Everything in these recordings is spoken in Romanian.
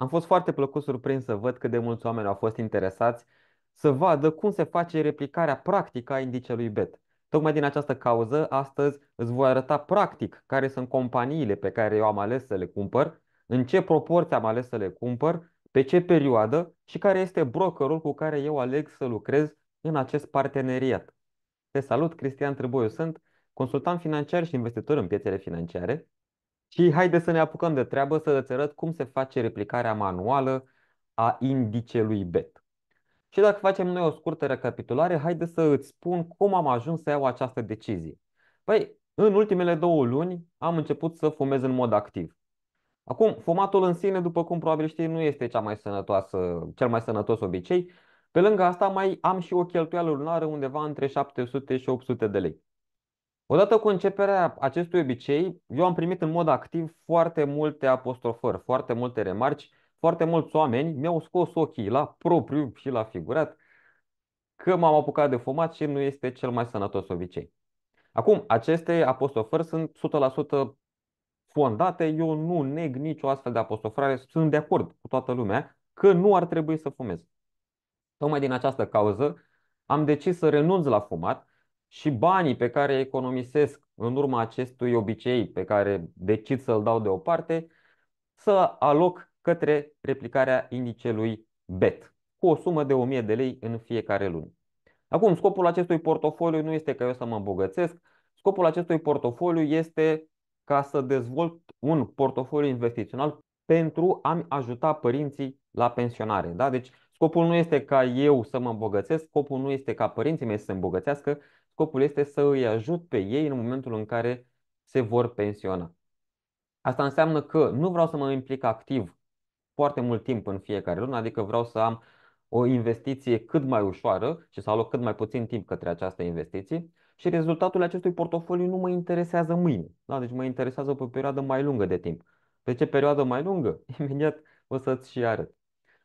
Am fost foarte plăcut surprins să văd cât de mulți oameni au fost interesați să vadă cum se face replicarea practică a indicelui BET. Tocmai din această cauză, astăzi îți voi arăta practic care sunt companiile pe care eu am ales să le cumpăr, în ce proporție am ales să le cumpăr, pe ce perioadă și care este brokerul cu care eu aleg să lucrez în acest parteneriat. Te salut, Cristian Trăboiu, sunt, consultant financiar și investitor în piețele financiare și haide să ne apucăm de treabă să îți arăt cum se face replicarea manuală a indicelui BET. Și dacă facem noi o scurtă recapitulare, haide să îți spun cum am ajuns să iau această decizie. Păi, în ultimele două luni am început să fumez în mod activ. Acum, fumatul în sine, după cum probabil știi, nu este cea mai sănătoasă, cel mai sănătos obicei. Pe lângă asta mai am și o cheltuială lunară undeva între 700 și 800 de lei. Odată cu începerea acestui obicei, eu am primit în mod activ foarte multe apostrofări, foarte multe remarci, foarte mulți oameni mi-au scos ochii la propriu și la figurat că m-am apucat de fumat și nu este cel mai sănătos obicei. Acum, aceste apostrofări sunt 100% fondate, eu nu neg nicio astfel de apostrofare, sunt de acord cu toată lumea că nu ar trebui să fumez. Tocmai din această cauză am decis să renunț la fumat și banii pe care îi economisesc în urma acestui obicei pe care decid să-l dau deoparte, să aloc către replicarea indicelui BET cu o sumă de 1000 de lei în fiecare lună. Acum, scopul acestui portofoliu nu este ca eu să mă îmbogățesc, scopul acestui portofoliu este ca să dezvolt un portofoliu investițional pentru a-mi ajuta părinții la pensionare. Da? Deci, scopul nu este ca eu să mă îmbogățesc, scopul nu este ca părinții mei să se îmbogățească, Scopul este să îi ajut pe ei în momentul în care se vor pensiona. Asta înseamnă că nu vreau să mă implic activ foarte mult timp în fiecare lună, adică vreau să am o investiție cât mai ușoară și să aloc cât mai puțin timp către această investiție și rezultatul acestui portofoliu nu mă interesează mâine. Da? Deci mă interesează pe o perioadă mai lungă de timp. De ce perioadă mai lungă? Imediat o să-ți și arăt.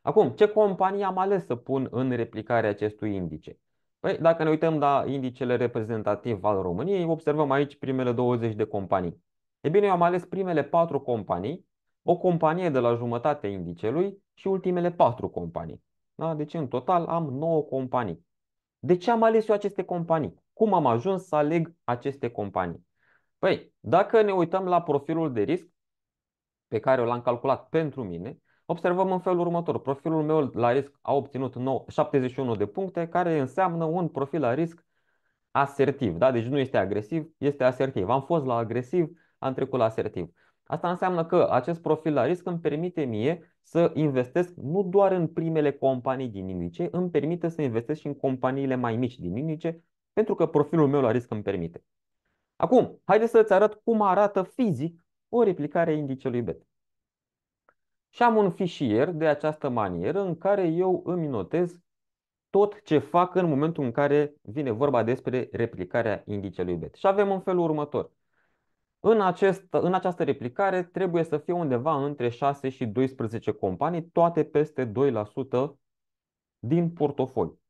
Acum, ce companii am ales să pun în replicarea acestui indice? Păi, dacă ne uităm la indicele reprezentativ al României, observăm aici primele 20 de companii. E bine, eu am ales primele patru companii, o companie de la jumătatea indicelui și ultimele patru companii. Da? Deci, în total, am 9 companii. De ce am ales eu aceste companii? Cum am ajuns să aleg aceste companii? Păi, dacă ne uităm la profilul de risc pe care l-am calculat pentru mine, observăm în felul următor. Profilul meu la risc a obținut 71 de puncte, care înseamnă un profil la risc asertiv. Da? Deci nu este agresiv, este asertiv. Am fost la agresiv, am trecut la asertiv. Asta înseamnă că acest profil la risc îmi permite mie să investesc nu doar în primele companii din indice, îmi permite să investesc și în companiile mai mici din indice, pentru că profilul meu la risc îmi permite. Acum, haideți să-ți arăt cum arată fizic o replicare a indicelui BET. Și am un fișier de această manieră în care eu îmi notez tot ce fac în momentul în care vine vorba despre replicarea indicelui BET. Și avem în felul următor. În, acest, în această replicare trebuie să fie undeva între 6 și 12 companii, toate peste 2% din portofoliu.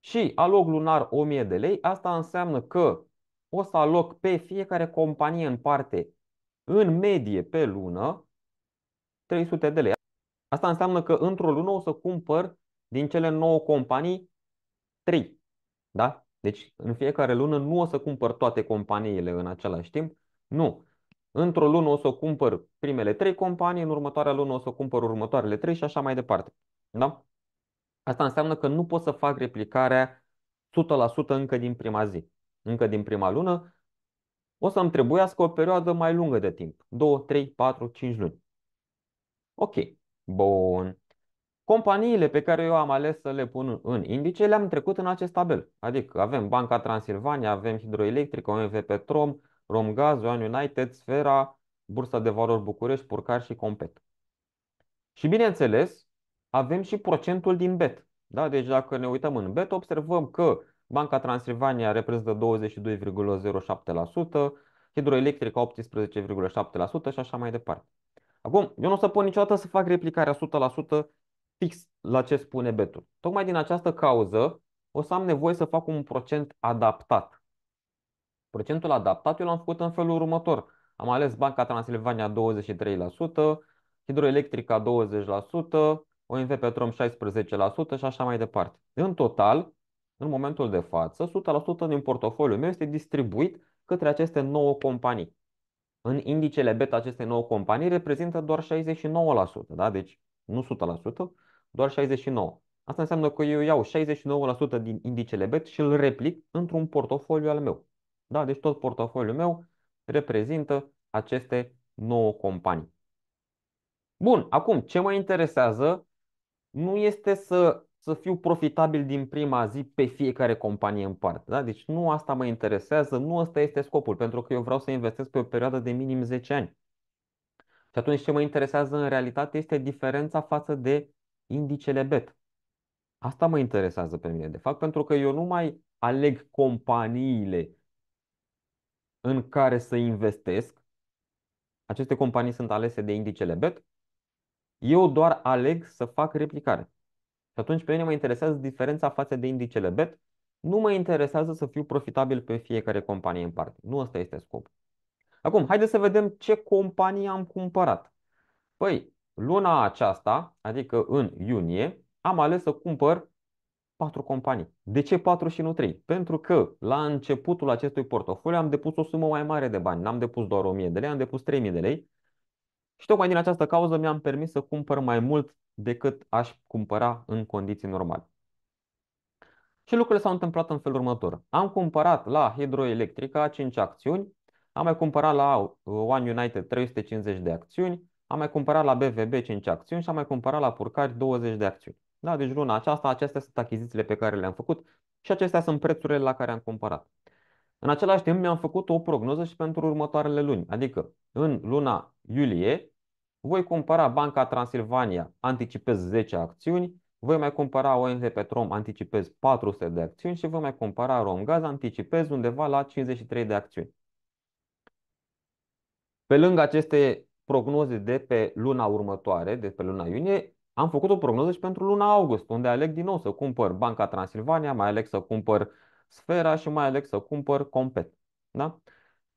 Și aloc lunar 1000 de lei, asta înseamnă că o să aloc pe fiecare companie în parte, în medie pe lună, 300 de lei. Asta înseamnă că într-o lună o să cumpăr din cele 9 companii 3. Da? Deci în fiecare lună nu o să cumpăr toate companiile în același timp. Nu. Într-o lună o să cumpăr primele 3 companii, în următoarea lună o să cumpăr următoarele 3 și așa mai departe. Da? Asta înseamnă că nu pot să fac replicarea 100% încă din prima zi, încă din prima lună. O să-mi trebuiască o perioadă mai lungă de timp, 2, 3, 4, 5 luni. Ok, bun. Companiile pe care eu am ales să le pun în indice le-am trecut în acest tabel. Adică avem Banca Transilvania, avem hidroelectric, OMV Petrom, Romgaz, One United, Sfera, Bursa de Valori București, Purcar și Compet. Și bineînțeles, avem și procentul din BET. Da? Deci dacă ne uităm în BET, observăm că Banca Transilvania reprezintă 22,07%, Hidroelectrica 18,7% și așa mai departe. Acum, eu nu o să pot niciodată să fac replicarea 100% fix la ce spune betul. Tocmai din această cauză o să am nevoie să fac un procent adaptat. Procentul adaptat eu l-am făcut în felul următor. Am ales Banca Transilvania 23%, Hidroelectrica 20%, OMV Petrom 16% și așa mai departe. În total, în momentul de față, 100% din portofoliul meu este distribuit către aceste 9 companii în indicele beta aceste nouă companii reprezintă doar 69%, da? deci nu 100%, doar 69%. Asta înseamnă că eu iau 69% din indicele BET și îl replic într-un portofoliu al meu. Da, deci tot portofoliul meu reprezintă aceste nouă companii. Bun, acum ce mă interesează nu este să să fiu profitabil din prima zi pe fiecare companie în parte. Da? Deci nu asta mă interesează, nu asta este scopul, pentru că eu vreau să investesc pe o perioadă de minim 10 ani. Și atunci ce mă interesează în realitate este diferența față de indicele BET. Asta mă interesează pe mine, de fapt, pentru că eu nu mai aleg companiile în care să investesc. Aceste companii sunt alese de indicele BET. Eu doar aleg să fac replicare. Și atunci pe mine mă interesează diferența față de indicele BET. Nu mă interesează să fiu profitabil pe fiecare companie în parte. Nu ăsta este scopul. Acum, haideți să vedem ce companie am cumpărat. Păi, luna aceasta, adică în iunie, am ales să cumpăr patru companii. De ce patru și nu trei? Pentru că la începutul acestui portofoliu am depus o sumă mai mare de bani. N-am depus doar 1000 de lei, am depus 3000 de lei. Și tocmai din această cauză mi-am permis să cumpăr mai mult decât aș cumpăra în condiții normale. Și lucrurile s-au întâmplat în felul următor. Am cumpărat la Hidroelectrica 5 acțiuni, am mai cumpărat la uh, One United 350 de acțiuni, am mai cumpărat la BVB 5 acțiuni și am mai cumpărat la Purcari 20 de acțiuni. Da, deci luna aceasta, acestea sunt achizițiile pe care le-am făcut și acestea sunt prețurile la care am cumpărat. În același timp mi-am făcut o prognoză și pentru următoarele luni, adică în luna iulie voi cumpăra Banca Transilvania, anticipez 10 acțiuni, voi mai cumpăra ONZ Petrom, anticipez 400 de acțiuni și voi mai cumpăra Romgaz, anticipez undeva la 53 de acțiuni. Pe lângă aceste prognoze de pe luna următoare, de pe luna iunie, am făcut o prognoză și pentru luna august, unde aleg din nou să cumpăr Banca Transilvania, mai aleg să cumpăr Sfera și mai aleg să cumpăr Compet. Da?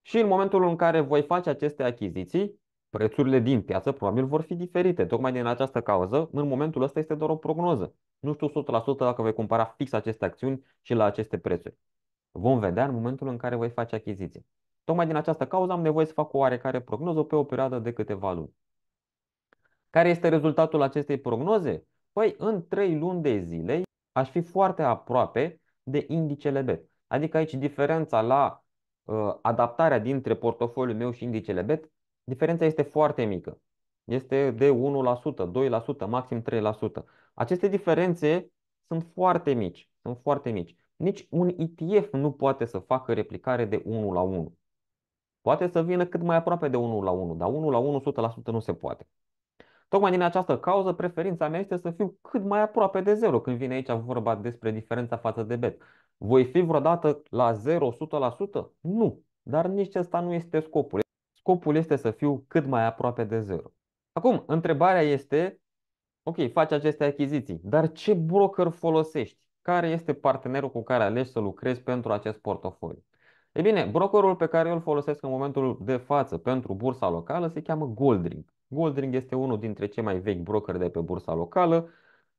Și în momentul în care voi face aceste achiziții, prețurile din piață probabil vor fi diferite. Tocmai din această cauză, în momentul ăsta este doar o prognoză. Nu știu 100% dacă voi cumpăra fix aceste acțiuni și la aceste prețuri. Vom vedea în momentul în care voi face achiziții. Tocmai din această cauză am nevoie să fac o oarecare prognoză pe o perioadă de câteva luni. Care este rezultatul acestei prognoze? Păi, în 3 luni de zile aș fi foarte aproape de indicele BET. Adică aici diferența la uh, adaptarea dintre portofoliul meu și indicele BET diferența este foarte mică. Este de 1%, 2%, maxim 3%. Aceste diferențe sunt foarte mici. Sunt foarte mici. Nici un ETF nu poate să facă replicare de 1 la 1. Poate să vină cât mai aproape de 1 la 1, dar 1 la 1 100% nu se poate. Tocmai din această cauză, preferința mea este să fiu cât mai aproape de 0 când vine aici vorba despre diferența față de bet. Voi fi vreodată la 0 100%? Nu, dar nici asta nu este scopul. Scopul este să fiu cât mai aproape de zero. Acum, întrebarea este, ok, faci aceste achiziții, dar ce broker folosești? Care este partenerul cu care alegi să lucrezi pentru acest portofoliu? E bine, brokerul pe care eu îl folosesc în momentul de față pentru bursa locală se cheamă Goldring. Goldring este unul dintre cei mai vechi brokeri de pe bursa locală.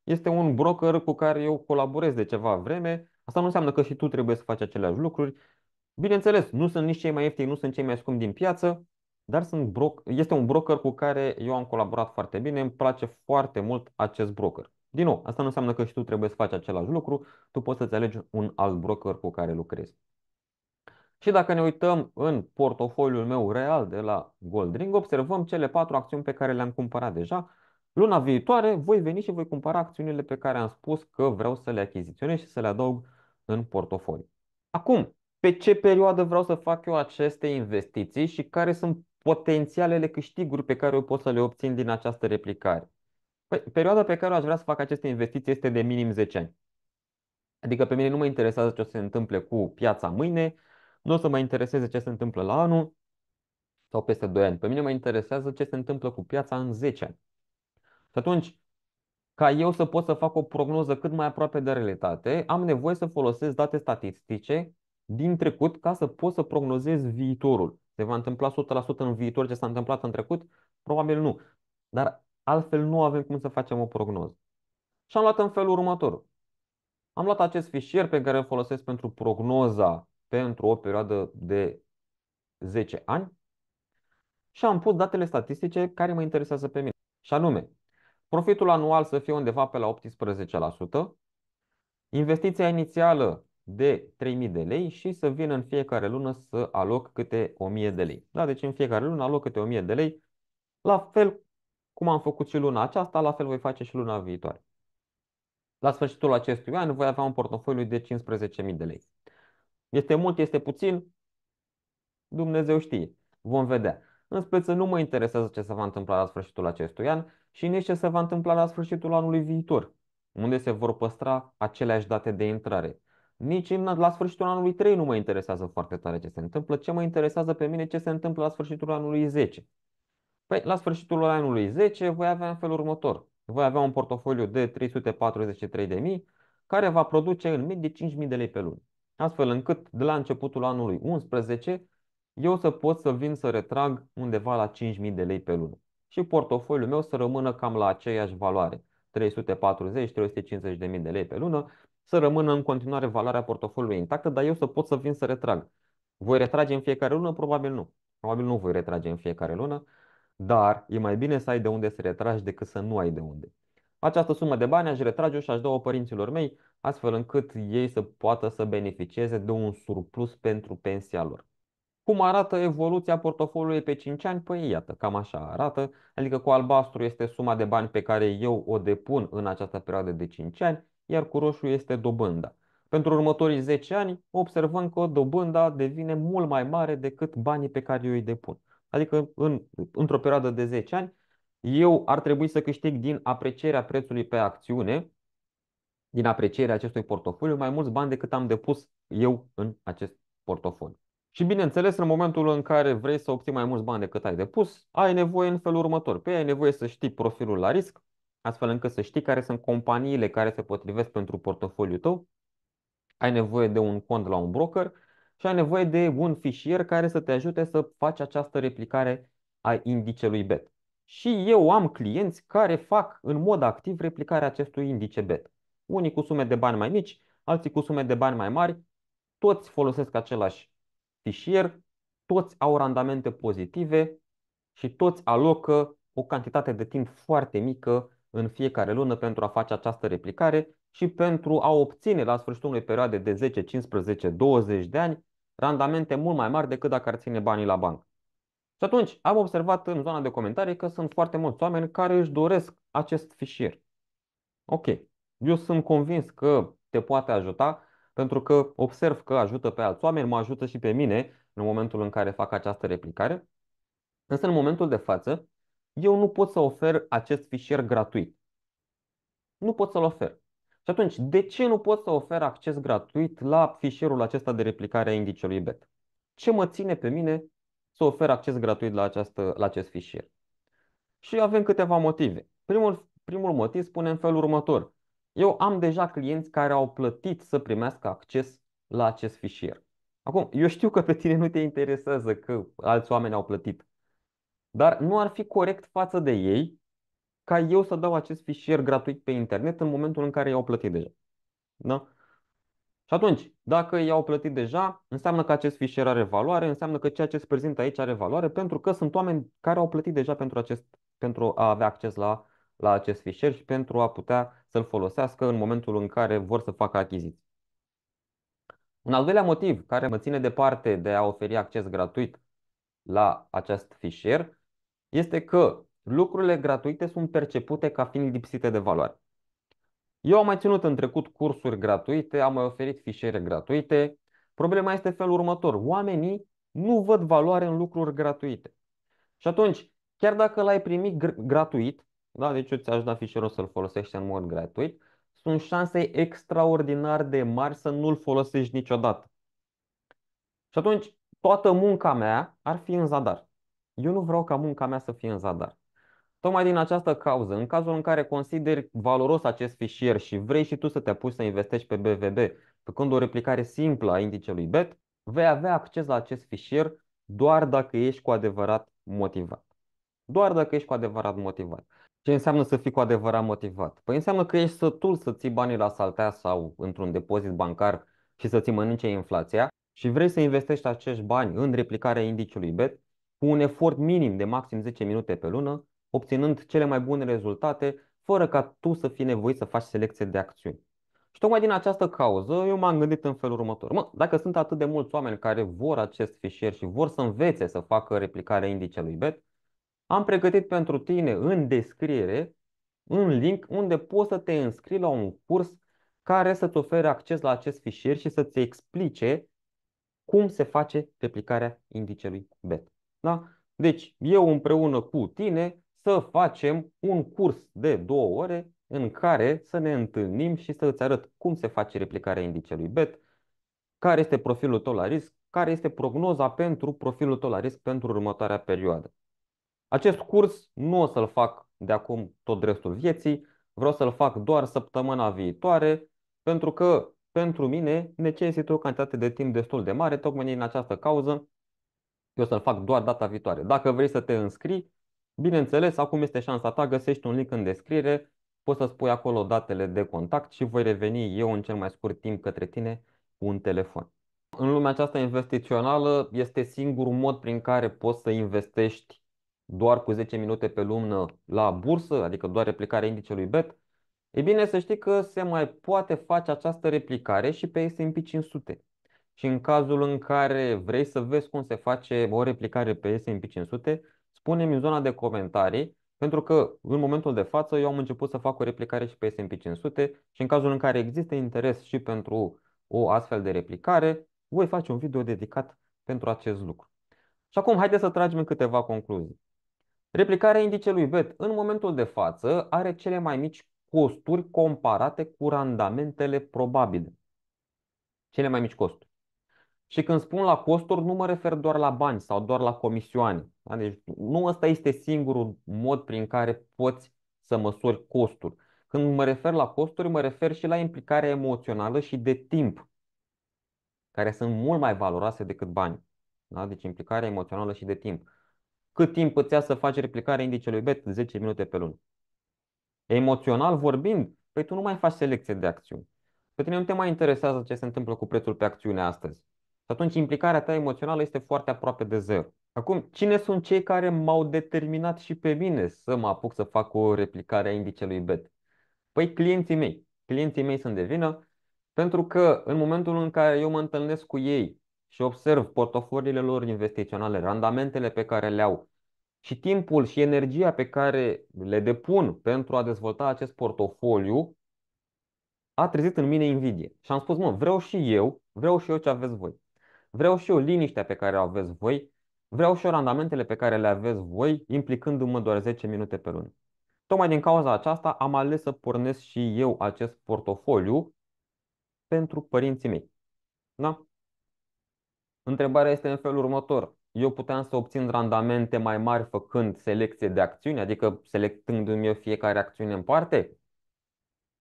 Este un broker cu care eu colaborez de ceva vreme. Asta nu înseamnă că și tu trebuie să faci aceleași lucruri. Bineînțeles, nu sunt nici cei mai ieftini, nu sunt cei mai scumpi din piață, dar sunt bro- este un broker cu care eu am colaborat foarte bine, îmi place foarte mult acest broker. Din nou, asta nu înseamnă că și tu trebuie să faci același lucru, tu poți să-ți alegi un alt broker cu care lucrezi. Și dacă ne uităm în portofoliul meu real de la Goldring, observăm cele patru acțiuni pe care le-am cumpărat deja. Luna viitoare voi veni și voi cumpăra acțiunile pe care am spus că vreau să le achiziționez și să le adaug în portofoliu. Acum, pe ce perioadă vreau să fac eu aceste investiții și care sunt potențialele câștiguri pe care o pot să le obțin din această replicare. Păi, perioada pe care aș vrea să fac aceste investiții este de minim 10 ani. Adică pe mine nu mă interesează ce o să se întâmple cu piața mâine, nu o să mă intereseze ce se întâmplă la anul sau peste 2 ani. Pe mine mă interesează ce se întâmplă cu piața în 10 ani. Și atunci, ca eu să pot să fac o prognoză cât mai aproape de realitate, am nevoie să folosesc date statistice din trecut ca să pot să prognozez viitorul. Se va întâmpla 100% în viitor ce s-a întâmplat în trecut? Probabil nu. Dar altfel nu avem cum să facem o prognoză. Și am luat în felul următor. Am luat acest fișier pe care îl folosesc pentru prognoza pentru o perioadă de 10 ani și am pus datele statistice care mă interesează pe mine. Și anume, profitul anual să fie undeva pe la 18%, investiția inițială de 3000 de lei și să vin în fiecare lună să aloc câte 1000 de lei. Da? Deci în fiecare lună aloc câte 1000 de lei, la fel cum am făcut și luna aceasta, la fel voi face și luna viitoare. La sfârșitul acestui an voi avea un portofoliu de 15.000 de lei. Este mult, este puțin? Dumnezeu știe. Vom vedea. În speță nu mă interesează ce se va întâmpla la sfârșitul acestui an și nici ce se va întâmpla la sfârșitul anului viitor, unde se vor păstra aceleași date de intrare. Nici la sfârșitul anului 3 nu mă interesează foarte tare ce se întâmplă. Ce mă interesează pe mine ce se întâmplă la sfârșitul anului 10. Păi, la sfârșitul anului 10 voi avea în felul următor. Voi avea un portofoliu de 343.000 care va produce în medie 5.000 de lei pe lună. Astfel încât de la începutul anului 11 eu să pot să vin să retrag undeva la 5.000 de lei pe lună și portofoliul meu să rămână cam la aceeași valoare, 340 350000 de mii de lei pe lună, să rămână în continuare valoarea portofoliului intactă, dar eu să pot să vin să retrag. Voi retrage în fiecare lună? Probabil nu. Probabil nu voi retrage în fiecare lună, dar e mai bine să ai de unde să retragi decât să nu ai de unde. Această sumă de bani aș retrage-o și aș da-o părinților mei, astfel încât ei să poată să beneficieze de un surplus pentru pensia lor. Cum arată evoluția portofoliului pe 5 ani? Păi iată, cam așa arată, adică cu albastru este suma de bani pe care eu o depun în această perioadă de 5 ani, iar cu roșu este dobânda. Pentru următorii 10 ani observăm că dobânda devine mult mai mare decât banii pe care eu îi depun. Adică în, într-o perioadă de 10 ani eu ar trebui să câștig din aprecierea prețului pe acțiune, din aprecierea acestui portofoliu, mai mulți bani decât am depus eu în acest portofoliu. Și bineînțeles, în momentul în care vrei să obții mai mulți bani decât ai depus, ai nevoie în felul următor. Pe păi, ai nevoie să știi profilul la risc, astfel încât să știi care sunt companiile care se potrivesc pentru portofoliul tău. Ai nevoie de un cont la un broker și ai nevoie de un fișier care să te ajute să faci această replicare a indicelui BET. Și eu am clienți care fac în mod activ replicarea acestui indice BET. Unii cu sume de bani mai mici, alții cu sume de bani mai mari, toți folosesc același fișier, toți au randamente pozitive și toți alocă o cantitate de timp foarte mică în fiecare lună pentru a face această replicare și pentru a obține la sfârșitul unei perioade de 10, 15, 20 de ani randamente mult mai mari decât dacă ar ține banii la bancă. Și atunci am observat în zona de comentarii că sunt foarte mulți oameni care își doresc acest fișier. Ok, eu sunt convins că te poate ajuta pentru că observ că ajută pe alți oameni, mă ajută și pe mine în momentul în care fac această replicare. Însă în momentul de față eu nu pot să ofer acest fișier gratuit. Nu pot să-l ofer. Și atunci, de ce nu pot să ofer acces gratuit la fișierul acesta de replicare a indicelui BET? Ce mă ține pe mine să ofer acces gratuit la, această, la acest fișier? Și avem câteva motive. Primul, primul motiv spune în felul următor. Eu am deja clienți care au plătit să primească acces la acest fișier. Acum, eu știu că pe tine nu te interesează că alți oameni au plătit. Dar nu ar fi corect față de ei ca eu să dau acest fișier gratuit pe internet în momentul în care i-au plătit deja. Da? Și atunci, dacă i-au plătit deja, înseamnă că acest fișier are valoare, înseamnă că ceea ce se prezintă aici are valoare, pentru că sunt oameni care au plătit deja pentru, acest, pentru a avea acces la, la acest fișier și pentru a putea să-l folosească în momentul în care vor să facă achiziții. Un al doilea motiv care mă ține departe de a oferi acces gratuit la acest fișier este că lucrurile gratuite sunt percepute ca fiind lipsite de valoare. Eu am mai ținut în trecut cursuri gratuite, am mai oferit fișiere gratuite. Problema este felul următor. Oamenii nu văd valoare în lucruri gratuite. Și atunci, chiar dacă l-ai primit gr- gratuit, da, deci eu ți-aș da fișierul să-l folosești în mod gratuit, sunt șanse extraordinar de mari să nu-l folosești niciodată. Și atunci, toată munca mea ar fi în zadar. Eu nu vreau ca munca mea să fie în zadar. Tocmai din această cauză, în cazul în care consideri valoros acest fișier și vrei și tu să te apuci să investești pe BVB, făcând o replicare simplă a indicelui BET, vei avea acces la acest fișier doar dacă ești cu adevărat motivat. Doar dacă ești cu adevărat motivat. Ce înseamnă să fii cu adevărat motivat? Păi înseamnă că ești sătul să ții banii la saltea sau într-un depozit bancar și să ți mănânce inflația și vrei să investești acești bani în replicarea indiciului BET cu un efort minim de maxim 10 minute pe lună, obținând cele mai bune rezultate, fără ca tu să fii nevoit să faci selecție de acțiuni. Și tocmai din această cauză eu m-am gândit în felul următor. Mă, dacă sunt atât de mulți oameni care vor acest fișier și vor să învețe să facă replicarea indicelui BET, am pregătit pentru tine în descriere un link unde poți să te înscrii la un curs care să-ți ofere acces la acest fișier și să-ți explice cum se face replicarea indicelui BET. Da? Deci eu împreună cu tine să facem un curs de două ore în care să ne întâlnim și să îți arăt cum se face replicarea indicelui BET, care este profilul tău la risc, care este prognoza pentru profilul tău la risc pentru următoarea perioadă. Acest curs nu o să-l fac de acum tot restul vieții, vreau să-l fac doar săptămâna viitoare, pentru că pentru mine necesită o cantitate de timp destul de mare, tocmai în această cauză eu să-l fac doar data viitoare. Dacă vrei să te înscrii, bineînțeles, acum este șansa ta, găsești un link în descriere, poți să spui acolo datele de contact și voi reveni eu în cel mai scurt timp către tine cu un telefon. În lumea aceasta investițională este singurul mod prin care poți să investești doar cu 10 minute pe lună la bursă, adică doar replicarea indicelui BET, e bine să știi că se mai poate face această replicare și pe S&P 500 și în cazul în care vrei să vezi cum se face o replicare pe S&P 500, spune-mi în zona de comentarii, pentru că în momentul de față eu am început să fac o replicare și pe S&P 500 și în cazul în care există interes și pentru o astfel de replicare, voi face un video dedicat pentru acest lucru. Și acum haideți să tragem câteva concluzii. Replicarea indicelui BET în momentul de față are cele mai mici costuri comparate cu randamentele probabile. Cele mai mici costuri. Și când spun la costuri, nu mă refer doar la bani sau doar la comisioane. Da? Deci nu ăsta este singurul mod prin care poți să măsori costuri. Când mă refer la costuri, mă refer și la implicarea emoțională și de timp, care sunt mult mai valoroase decât bani. Da? Deci implicarea emoțională și de timp. Cât timp îți ia să faci replicarea indicelui BET? 10 minute pe lună. Emoțional vorbind, păi tu nu mai faci selecție de acțiuni. Pe tine nu te mai interesează ce se întâmplă cu prețul pe acțiune astăzi. Și atunci implicarea ta emoțională este foarte aproape de zero. Acum, cine sunt cei care m-au determinat și pe mine să mă apuc să fac o replicare a indicelui BET? Păi clienții mei. Clienții mei sunt de vină pentru că în momentul în care eu mă întâlnesc cu ei și observ portofoliile lor investiționale, randamentele pe care le au și timpul și energia pe care le depun pentru a dezvolta acest portofoliu, a trezit în mine invidie. Și am spus, mă, vreau și eu, vreau și eu ce aveți voi. Vreau și eu liniștea pe care o aveți voi, vreau și eu randamentele pe care le aveți voi, implicându-mă doar 10 minute pe lună. Tocmai din cauza aceasta am ales să pornesc și eu acest portofoliu pentru părinții mei. Da? Întrebarea este în felul următor. Eu puteam să obțin randamente mai mari făcând selecție de acțiuni, adică selectându-mi eu fiecare acțiune în parte?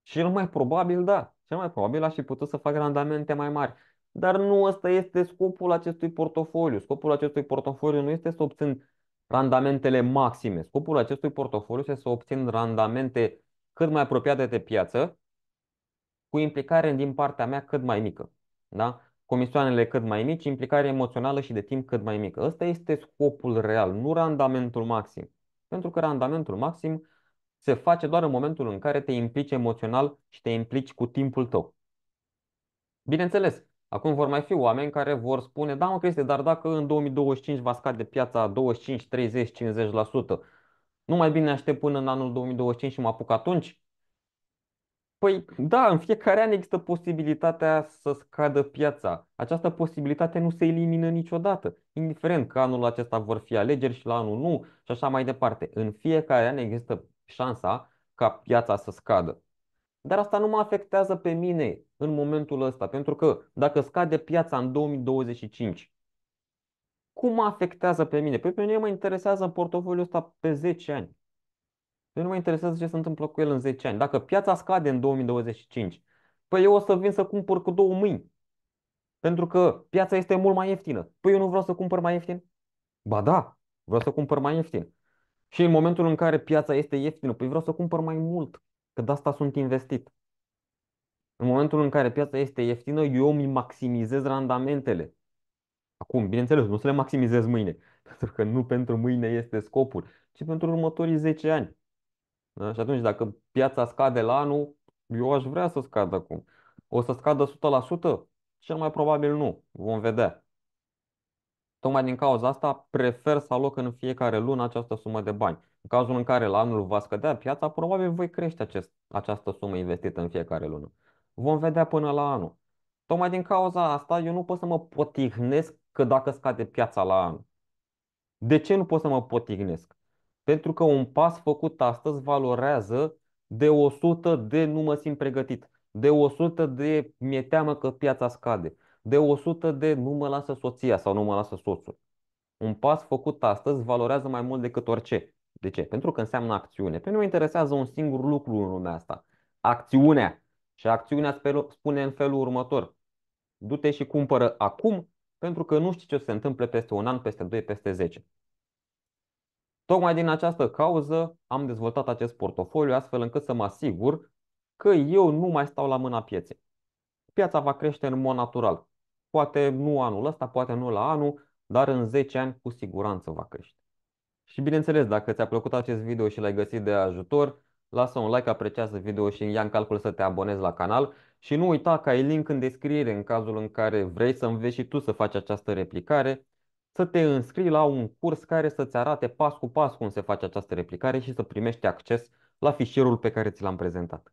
Cel mai probabil da. Cel mai probabil aș fi putut să fac randamente mai mari. Dar nu ăsta este scopul acestui portofoliu. Scopul acestui portofoliu nu este să obțin randamentele maxime. Scopul acestui portofoliu este să obțin randamente cât mai apropiate de piață, cu implicare din partea mea cât mai mică. Da? Comisioanele cât mai mici, implicare emoțională și de timp cât mai mică. Ăsta este scopul real, nu randamentul maxim. Pentru că randamentul maxim se face doar în momentul în care te implici emoțional și te implici cu timpul tău. Bineînțeles, Acum vor mai fi oameni care vor spune, da mă Cristi, dar dacă în 2025 va scade piața 25, 30, 50%, nu mai bine aștept până în anul 2025 și mă apuc atunci? Păi da, în fiecare an există posibilitatea să scadă piața. Această posibilitate nu se elimină niciodată, indiferent că anul acesta vor fi alegeri și la anul nu și așa mai departe. În fiecare an există șansa ca piața să scadă. Dar asta nu mă afectează pe mine în momentul ăsta, pentru că dacă scade piața în 2025, cum mă afectează pe mine? Păi pe mine mă interesează portofoliul ăsta pe 10 ani. Pe nu mă interesează ce se întâmplă cu el în 10 ani. Dacă piața scade în 2025, păi eu o să vin să cumpăr cu două mâini. Pentru că piața este mult mai ieftină. Păi eu nu vreau să cumpăr mai ieftin? Ba da, vreau să cumpăr mai ieftin. Și în momentul în care piața este ieftină, păi vreau să cumpăr mai mult că de asta sunt investit. În momentul în care piața este ieftină, eu îmi maximizez randamentele. Acum, bineînțeles, nu să le maximizez mâine, pentru că nu pentru mâine este scopul, ci pentru următorii 10 ani. Da? Și atunci, dacă piața scade la anul, eu aș vrea să scadă acum. O să scadă 100%? Cel mai probabil nu. Vom vedea. Tocmai din cauza asta prefer să aloc în fiecare lună această sumă de bani. În cazul în care la anul va scădea piața, probabil voi crește acest, această sumă investită în fiecare lună. Vom vedea până la anul. Tocmai din cauza asta, eu nu pot să mă potignesc că dacă scade piața la an. De ce nu pot să mă potignesc? Pentru că un pas făcut astăzi valorează de 100 de nu mă simt pregătit, de 100 de mi-e teamă că piața scade, de 100 de nu mă lasă soția sau nu mă lasă soțul. Un pas făcut astăzi valorează mai mult decât orice. De ce? Pentru că înseamnă acțiune. Pe mine mă interesează un singur lucru în lumea asta. Acțiunea. Și acțiunea spune în felul următor. Du-te și cumpără acum pentru că nu știi ce se întâmplă peste un an, peste doi, peste zece. Tocmai din această cauză am dezvoltat acest portofoliu astfel încât să mă asigur că eu nu mai stau la mâna pieței. Piața va crește în mod natural. Poate nu anul ăsta, poate nu la anul, dar în 10 ani cu siguranță va crește. Și bineînțeles, dacă ți-a plăcut acest video și l-ai găsit de ajutor, lasă un like, apreciază video și ia în calcul să te abonezi la canal și nu uita că ai link în descriere în cazul în care vrei să înveți și tu să faci această replicare, să te înscrii la un curs care să-ți arate pas cu pas cum se face această replicare și să primești acces la fișierul pe care ți l-am prezentat.